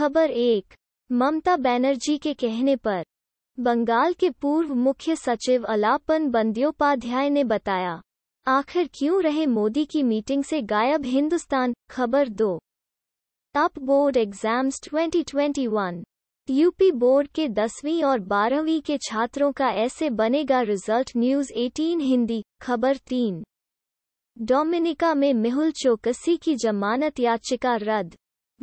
खबर एक ममता बनर्जी के कहने पर बंगाल के पूर्व मुख्य सचिव अलापन बंद्योपाध्याय ने बताया आखिर क्यों रहे मोदी की मीटिंग से गायब हिंदुस्तान खबर दो top board exams 2021 UP board के दसवीं और बारहवीं के छात्रों का ऐसे बनेगा रिजल्ट न्यूज 18 हिंदी खबर तीन डोमिनिका में मेहुल चौकसी की जमानत याचिका रद्द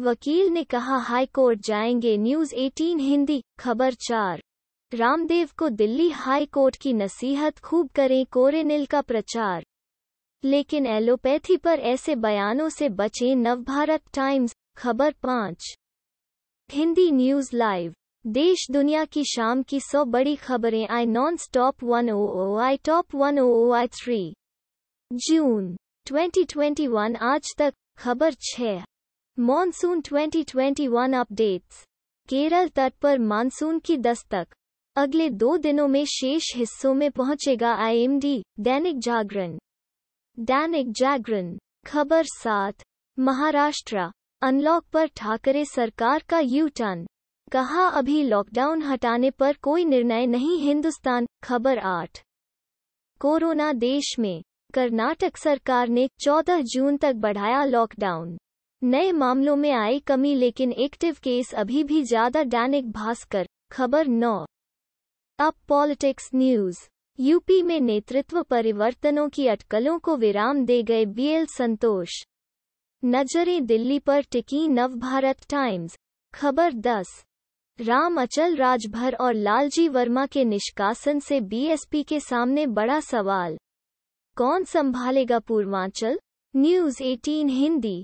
वकील ने कहा हाई कोर्ट जाएंगे न्यूज 18 हिंदी खबर चार रामदेव को दिल्ली हाई कोर्ट की नसीहत खूब करें कोरेनिल का प्रचार लेकिन एलोपैथी पर ऐसे बयानों से बचें नवभारत टाइम्स खबर पाँच हिंदी न्यूज लाइव देश दुनिया की शाम की सौ बड़ी खबरें आई non stop one O O आई टॉप वन ओ ओ आई थ्री जून 2021 आज तक खबर छः मॉनसून 2021 अपडेट्स केरल तट पर मानसून की दस्तक अगले दो दिनों में शेष हिस्सों में पहुंचेगा आईएमडी दैनिक जागरण दैनिक जागरण खबर सात महाराष्ट्र अनलॉक पर ठाकरे सरकार का यू टर्न कहा अभी लॉकडाउन हटाने पर कोई निर्णय नहीं हिंदुस्तान खबर आठ कोरोना देश में कर्नाटक सरकार ने 14 जून तक बढ़ाया लॉकडाउन नए मामलों में आई कमी लेकिन एक्टिव केस अभी भी ज्यादा दैनिक भास्कर खबर नौ अब पॉलिटिक्स न्यूज यूपी में नेतृत्व परिवर्तनों की अटकलों को विराम दे गए बीएल संतोष नजरें दिल्ली पर टिकी नवभारत टाइम्स खबर 10 राम अचल राजभर और लालजी वर्मा के निष्कासन से बीएसपी के सामने बड़ा सवाल कौन संभालेगा पूर्वांचल न्यूज 18 हिंदी